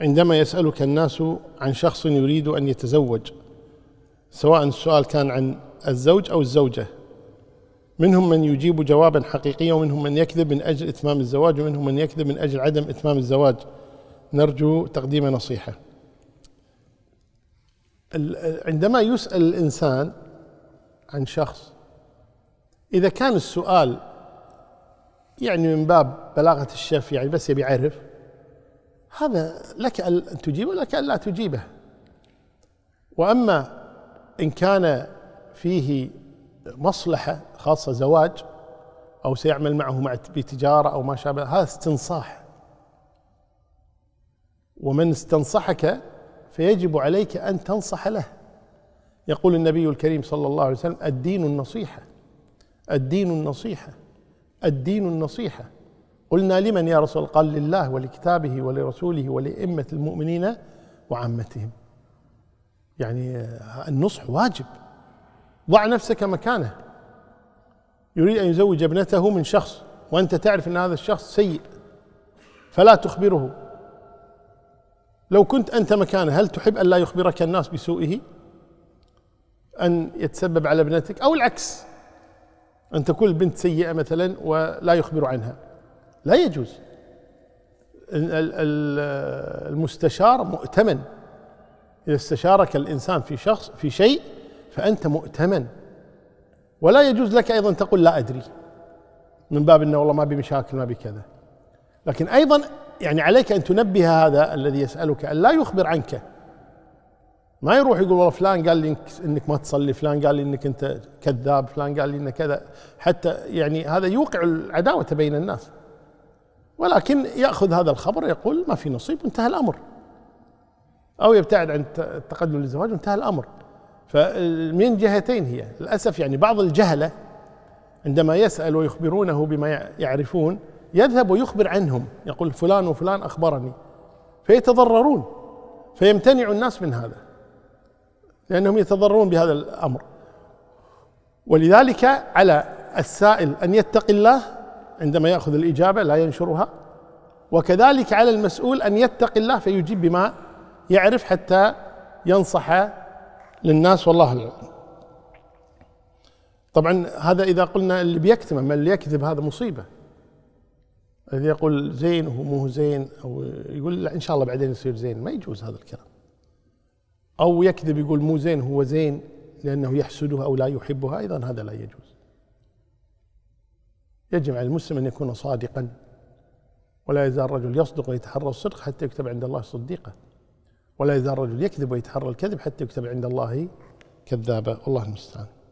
عندما يسألك الناس عن شخص يريد أن يتزوج سواء السؤال كان عن الزوج أو الزوجة منهم من يجيب جوابا حقيقيا ومنهم من يكذب من أجل إتمام الزواج ومنهم من يكذب من أجل عدم إتمام الزواج نرجو تقديم نصيحة عندما يسأل الإنسان عن شخص إذا كان السؤال يعني من باب بلاغة الشف يعني بس يبي يعرف هذا لك أن تجيبه لك أن لا تجيبه وأما إن كان فيه مصلحة خاصة زواج أو سيعمل معه مع بتجارة أو ما شابه هذا استنصاح ومن استنصحك فيجب عليك أن تنصح له يقول النبي الكريم صلى الله عليه وسلم الدين النصيحة الدين النصيحة الدين النصيحة قلنا لمن يا رسول قال لله ولكتابه ولرسوله ولأئمة المؤمنين وعامتهم يعني النصح واجب ضع نفسك مكانه يريد أن يزوج ابنته من شخص وأنت تعرف أن هذا الشخص سيء فلا تخبره لو كنت أنت مكانه هل تحب أن لا يخبرك الناس بسوئه أن يتسبب على ابنتك أو العكس أن تكون البنت سيئة مثلا ولا يخبر عنها لا يجوز المستشار مؤتمن إذا استشارك الإنسان في شخص في شيء فأنت مؤتمن ولا يجوز لك أيضا تقول لا أدري من باب أنه والله ما بمشاكل مشاكل ما بكذا كذا لكن أيضا يعني عليك أن تنبه هذا الذي يسألك أن لا يخبر عنك ما يروح يقول والله فلان قال لي إنك, انك ما تصلي فلان قال لي انك انت كذاب فلان قال لي انك كذا حتى يعني هذا يوقع العداوه بين الناس ولكن ياخذ هذا الخبر يقول ما في نصيب وانتهى الامر او يبتعد عن التقدم للزواج وانتهى الامر فمن جهتين هي للاسف يعني بعض الجهله عندما يسال ويخبرونه بما يعرفون يذهب ويخبر عنهم يقول فلان وفلان اخبرني فيتضررون فيمتنع الناس من هذا لانهم يتضررون بهذا الامر ولذلك على السائل ان يتقي الله عندما ياخذ الاجابه لا ينشرها وكذلك على المسؤول ان يتقي الله فيجيب بما يعرف حتى ينصح للناس والله العلم طبعا هذا اذا قلنا اللي بيكتم اما اللي يكذب هذا مصيبه الذي يقول زين وهو مو زين او يقول لا ان شاء الله بعدين يصير زين ما يجوز هذا الكلام او يكذب يقول مو زين هو زين لانه يحسدها او لا يحبها ايضا هذا لا يجوز يجب على المسلم أن يكون صادقا ولا يزال الرجل يصدق ويتحرى الصدق حتى يكتب عند الله صديقا ولا يزال الرجل يكذب ويتحرى الكذب حتى يكتب عند الله كذابا والله المستعان